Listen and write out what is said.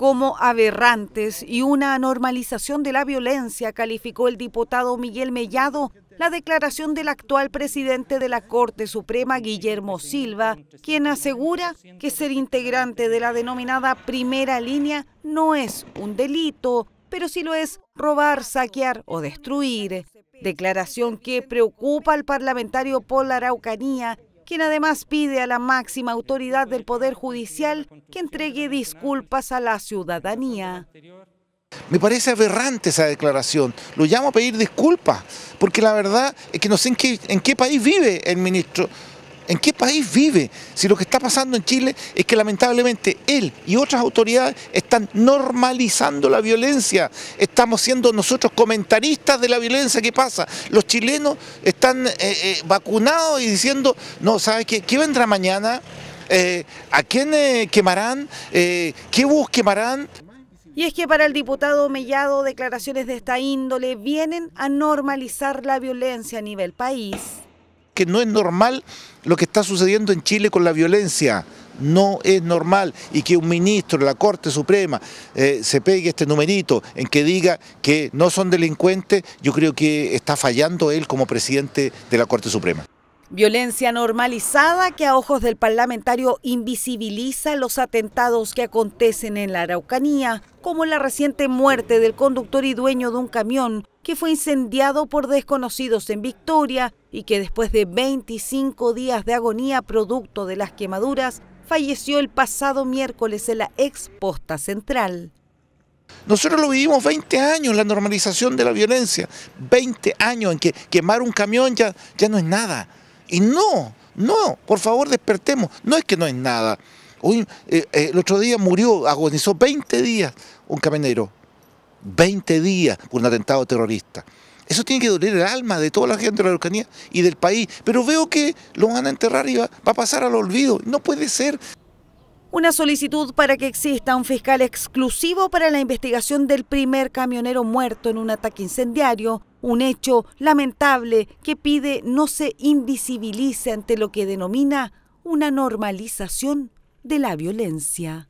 como aberrantes y una normalización de la violencia, calificó el diputado Miguel Mellado la declaración del actual presidente de la Corte Suprema, Guillermo Silva, quien asegura que ser integrante de la denominada primera línea no es un delito, pero sí lo es robar, saquear o destruir. Declaración que preocupa al parlamentario por la Araucanía, quien además pide a la máxima autoridad del Poder Judicial que entregue disculpas a la ciudadanía. Me parece aberrante esa declaración. Lo llamo a pedir disculpas, porque la verdad es que no sé en qué, país vive el ministro ¿En qué país vive? Si lo que está pasando en Chile es que lamentablemente él y otras autoridades están normalizando la violencia. Estamos siendo nosotros comentaristas de la violencia que pasa. Los chilenos están eh, eh, vacunados y diciendo, no, ¿sabes qué? ¿Qué vendrá mañana? Eh, ¿A quién quemarán? ¿Qué bus quemarán? Y es que para el diputado Mellado declaraciones de esta índole vienen a normalizar la violencia a nivel país que no es normal lo que está sucediendo en Chile con la violencia. No es normal y que un ministro de la Corte Suprema eh, se pegue este numerito en que diga que no son delincuentes, yo creo que está fallando él como presidente de la Corte Suprema. Violencia normalizada que a ojos del parlamentario invisibiliza los atentados que acontecen en la Araucanía, como la reciente muerte del conductor y dueño de un camión que fue incendiado por desconocidos en Victoria y que después de 25 días de agonía producto de las quemaduras, falleció el pasado miércoles en la exposta central. Nosotros lo vivimos 20 años, la normalización de la violencia, 20 años en que quemar un camión ya, ya no es nada. Y no, no, por favor despertemos, no es que no es nada. Hoy, eh, eh, el otro día murió, agonizó 20 días un camionero, 20 días por un atentado terrorista. Eso tiene que doler el alma de toda la gente de la Araucanía y del país. Pero veo que lo van a enterrar y va a pasar al olvido. No puede ser. Una solicitud para que exista un fiscal exclusivo para la investigación del primer camionero muerto en un ataque incendiario, un hecho lamentable que pide no se invisibilice ante lo que denomina una normalización de la violencia.